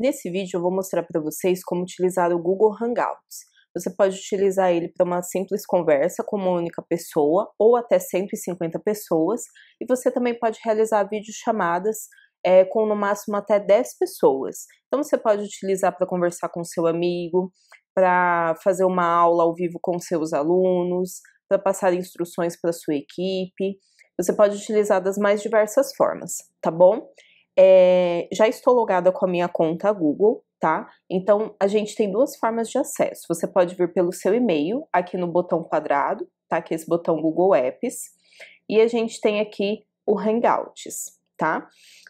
Nesse vídeo eu vou mostrar para vocês como utilizar o Google Hangouts. Você pode utilizar ele para uma simples conversa com uma única pessoa ou até 150 pessoas e você também pode realizar videochamadas é, com no máximo até 10 pessoas. Então você pode utilizar para conversar com seu amigo, para fazer uma aula ao vivo com seus alunos, para passar instruções para sua equipe. Você pode utilizar das mais diversas formas, tá bom? É, já estou logada com a minha conta Google, tá? Então, a gente tem duas formas de acesso. Você pode vir pelo seu e-mail, aqui no botão quadrado, tá? Que é esse botão Google Apps. E a gente tem aqui o Hangouts, tá?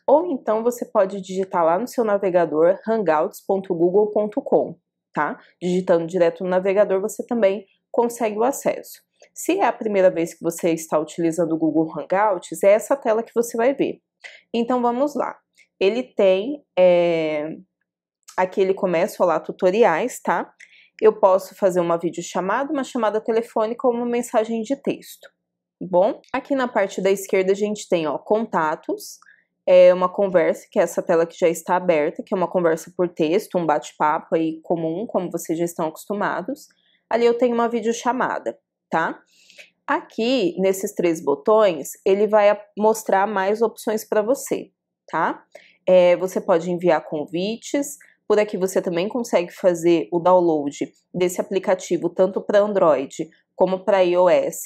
Ou então você pode digitar lá no seu navegador hangouts.google.com, tá? Digitando direto no navegador, você também consegue o acesso. Se é a primeira vez que você está utilizando o Google Hangouts, é essa tela que você vai ver. Então vamos lá. Ele tem. É... Aqui ele começa a falar tutoriais, tá? Eu posso fazer uma videochamada, uma chamada telefônica ou uma mensagem de texto. Bom, aqui na parte da esquerda a gente tem ó, contatos, é uma conversa, que é essa tela que já está aberta, que é uma conversa por texto, um bate-papo aí comum, como vocês já estão acostumados. Ali eu tenho uma videochamada, tá? Aqui, nesses três botões, ele vai mostrar mais opções para você, tá? É, você pode enviar convites, por aqui você também consegue fazer o download desse aplicativo, tanto para Android como para iOS,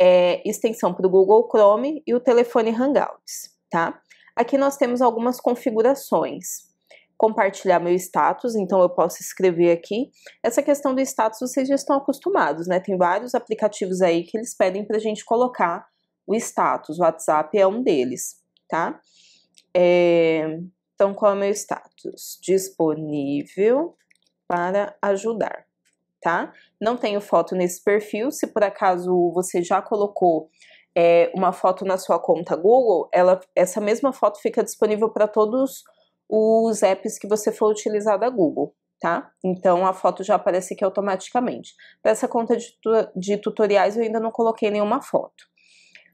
é, extensão para o Google Chrome e o telefone Hangouts, tá? Aqui nós temos algumas configurações compartilhar meu status, então eu posso escrever aqui. Essa questão do status vocês já estão acostumados, né? Tem vários aplicativos aí que eles pedem para a gente colocar o status, o WhatsApp é um deles, tá? É... Então, qual é o meu status? Disponível para ajudar, tá? Não tenho foto nesse perfil, se por acaso você já colocou é, uma foto na sua conta Google, ela, essa mesma foto fica disponível para todos os os apps que você for utilizar da Google, tá? Então a foto já aparece aqui automaticamente. Para essa conta de, tu de tutoriais eu ainda não coloquei nenhuma foto.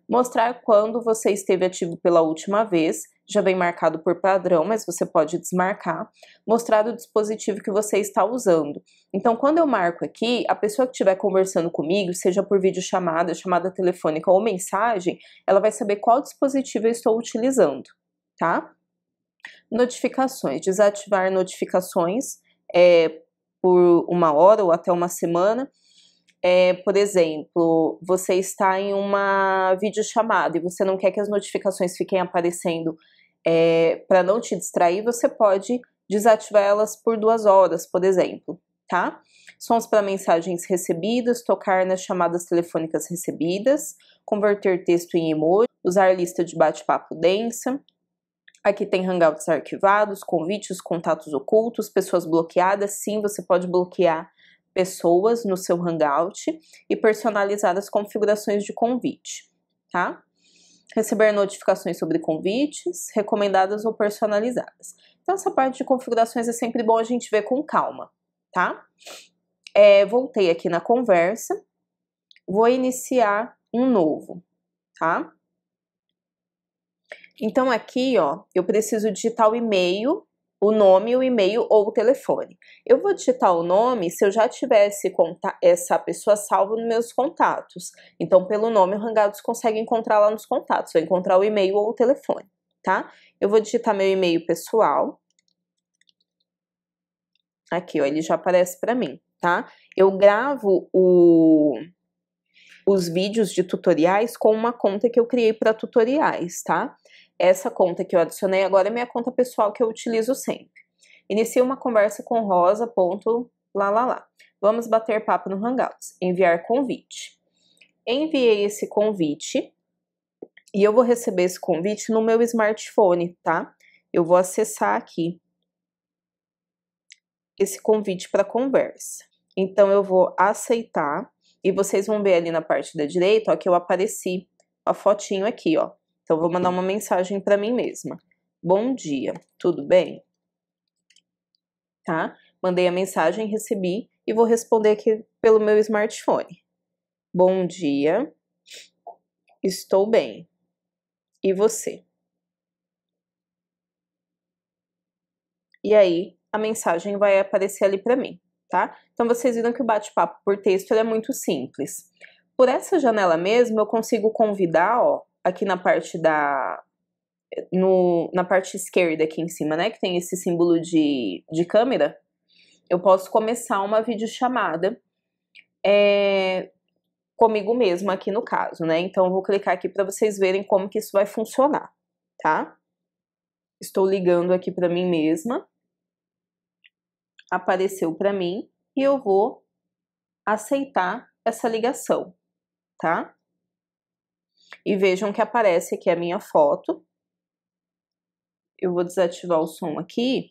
Mostrar quando você esteve ativo pela última vez, já vem marcado por padrão, mas você pode desmarcar. Mostrar o dispositivo que você está usando. Então, quando eu marco aqui, a pessoa que estiver conversando comigo, seja por videochamada, chamada telefônica ou mensagem, ela vai saber qual dispositivo eu estou utilizando, tá? Notificações. Desativar notificações é, por uma hora ou até uma semana. É, por exemplo, você está em uma videochamada e você não quer que as notificações fiquem aparecendo é, eh, para não te distrair, você pode desativar elas por duas horas, por exemplo, tá? Sons para mensagens recebidas, tocar nas chamadas telefônicas recebidas, converter texto em emoji, usar lista de bate-papo densa, Aqui tem hangouts arquivados, convites, contatos ocultos, pessoas bloqueadas. Sim, você pode bloquear pessoas no seu hangout e personalizar as configurações de convite, tá? Receber notificações sobre convites, recomendadas ou personalizadas. Então, essa parte de configurações é sempre bom a gente ver com calma, tá? É, voltei aqui na conversa, vou iniciar um novo, tá? Então aqui, ó, eu preciso digitar o e-mail, o nome, o e-mail ou o telefone. Eu vou digitar o nome se eu já tivesse essa pessoa salvo nos meus contatos. Então, pelo nome, o Hangouts consegue encontrar lá nos contatos, encontrar o e-mail ou o telefone, tá? Eu vou digitar meu e-mail pessoal. Aqui, ó, ele já aparece para mim, tá? Eu gravo o os vídeos de tutoriais com uma conta que eu criei para tutoriais, tá? Essa conta que eu adicionei agora é minha conta pessoal que eu utilizo sempre. Inicie uma conversa com Rosa, ponto, lá, lá, lá. Vamos bater papo no Hangouts. Enviar convite. Enviei esse convite e eu vou receber esse convite no meu smartphone, tá? Eu vou acessar aqui esse convite para conversa. Então eu vou aceitar e vocês vão ver ali na parte da direita, ó, que eu apareci a fotinho aqui, ó. Então, vou mandar uma mensagem para mim mesma. Bom dia, tudo bem? Tá? Mandei a mensagem, recebi e vou responder aqui pelo meu smartphone. Bom dia, estou bem. E você? E aí, a mensagem vai aparecer ali para mim, tá? Então, vocês viram que o bate-papo por texto é muito simples. Por essa janela mesmo, eu consigo convidar, ó, aqui na parte da. No, na parte esquerda aqui em cima, né? Que tem esse símbolo de, de câmera, eu posso começar uma videochamada é, comigo mesma aqui no caso, né? Então eu vou clicar aqui para vocês verem como que isso vai funcionar, tá? Estou ligando aqui para mim mesma. Apareceu para mim e eu vou aceitar essa ligação, tá? E vejam que aparece aqui a minha foto. Eu vou desativar o som aqui.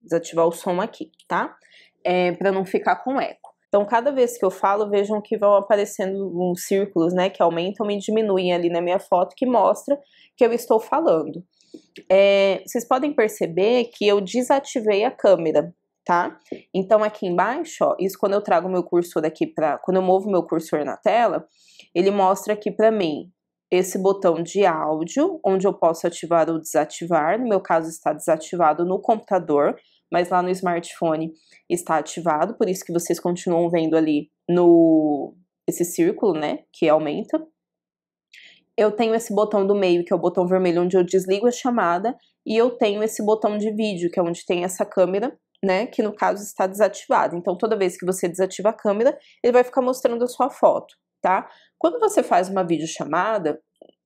Desativar o som aqui, tá? É, para não ficar com eco. Então, cada vez que eu falo, vejam que vão aparecendo uns círculos, né? Que aumentam e diminuem ali na minha foto, que mostra que eu estou falando. É, vocês podem perceber que eu desativei a câmera tá? Então aqui embaixo, ó, isso quando eu trago meu cursor aqui para, quando eu movo meu cursor na tela, ele mostra aqui para mim esse botão de áudio, onde eu posso ativar ou desativar, no meu caso está desativado no computador, mas lá no smartphone está ativado, por isso que vocês continuam vendo ali no esse círculo, né, que aumenta. Eu tenho esse botão do meio, que é o botão vermelho onde eu desligo a chamada, e eu tenho esse botão de vídeo, que é onde tem essa câmera né, que no caso está desativado. Então, toda vez que você desativa a câmera, ele vai ficar mostrando a sua foto, tá? Quando você faz uma videochamada,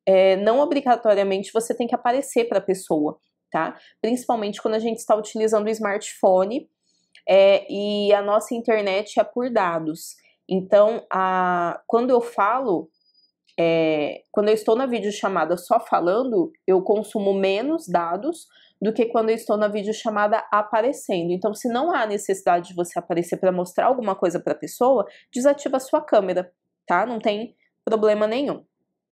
é, não obrigatoriamente você tem que aparecer para a pessoa, tá? Principalmente quando a gente está utilizando o smartphone é, e a nossa internet é por dados. Então, a, quando eu falo é, quando eu estou na videochamada só falando, eu consumo menos dados do que quando eu estou na videochamada aparecendo. Então, se não há necessidade de você aparecer para mostrar alguma coisa para a pessoa, desativa a sua câmera, tá? Não tem problema nenhum,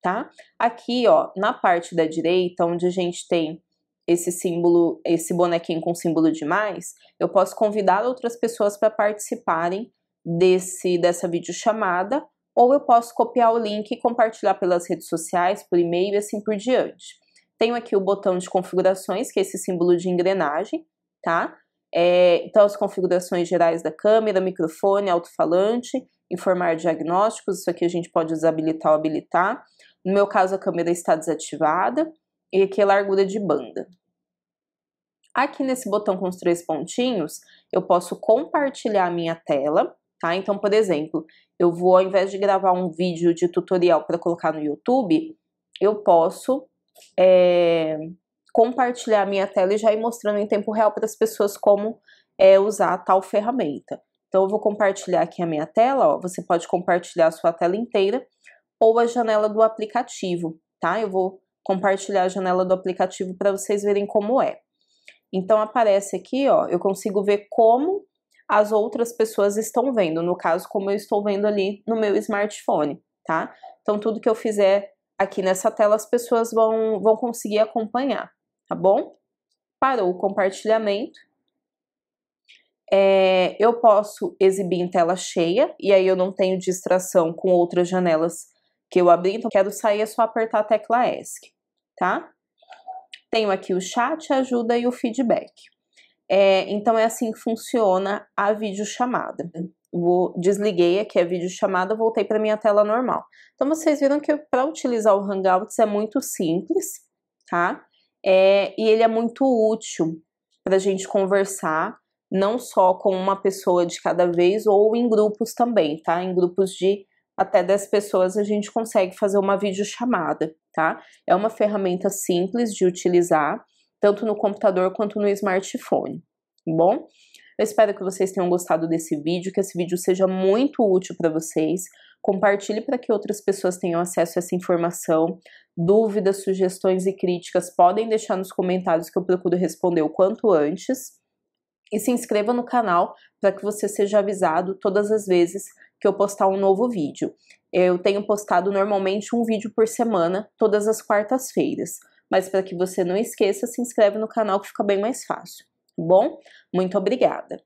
tá? Aqui, ó, na parte da direita, onde a gente tem esse símbolo, esse bonequinho com símbolo de mais, eu posso convidar outras pessoas para participarem desse dessa videochamada ou eu posso copiar o link e compartilhar pelas redes sociais, por e-mail e assim por diante. Tenho aqui o botão de configurações, que é esse símbolo de engrenagem, tá? É, então, as configurações gerais da câmera, microfone, alto-falante, informar diagnósticos, isso aqui a gente pode desabilitar ou habilitar. No meu caso, a câmera está desativada. E aqui a é largura de banda. Aqui nesse botão com os três pontinhos, eu posso compartilhar a minha tela, tá? Então, por exemplo, eu vou, ao invés de gravar um vídeo de tutorial para colocar no YouTube, eu posso é, compartilhar minha tela e já ir mostrando em tempo real para as pessoas como é, usar tal ferramenta. Então, eu vou compartilhar aqui a minha tela, ó, você pode compartilhar a sua tela inteira ou a janela do aplicativo, tá? Eu vou compartilhar a janela do aplicativo para vocês verem como é. Então, aparece aqui, ó, eu consigo ver como as outras pessoas estão vendo, no caso, como eu estou vendo ali no meu smartphone, tá? Então, tudo que eu fizer Aqui nessa tela as pessoas vão, vão conseguir acompanhar, tá bom? Parou o compartilhamento. É, eu posso exibir em tela cheia, e aí eu não tenho distração com outras janelas que eu abri, então quero sair é só apertar a tecla ESC, tá? Tenho aqui o chat, ajuda e o feedback. É, então é assim que funciona a videochamada desliguei aqui a videochamada, voltei para minha tela normal. Então, vocês viram que para utilizar o Hangouts é muito simples, tá? É, e ele é muito útil para a gente conversar, não só com uma pessoa de cada vez, ou em grupos também, tá? Em grupos de até 10 pessoas a gente consegue fazer uma videochamada, tá? É uma ferramenta simples de utilizar, tanto no computador quanto no smartphone, tá bom? Eu espero que vocês tenham gostado desse vídeo, que esse vídeo seja muito útil para vocês. Compartilhe para que outras pessoas tenham acesso a essa informação. Dúvidas, sugestões e críticas podem deixar nos comentários que eu procuro responder o quanto antes. E se inscreva no canal para que você seja avisado todas as vezes que eu postar um novo vídeo. Eu tenho postado normalmente um vídeo por semana, todas as quartas-feiras. Mas para que você não esqueça, se inscreve no canal que fica bem mais fácil. Bom, muito obrigada.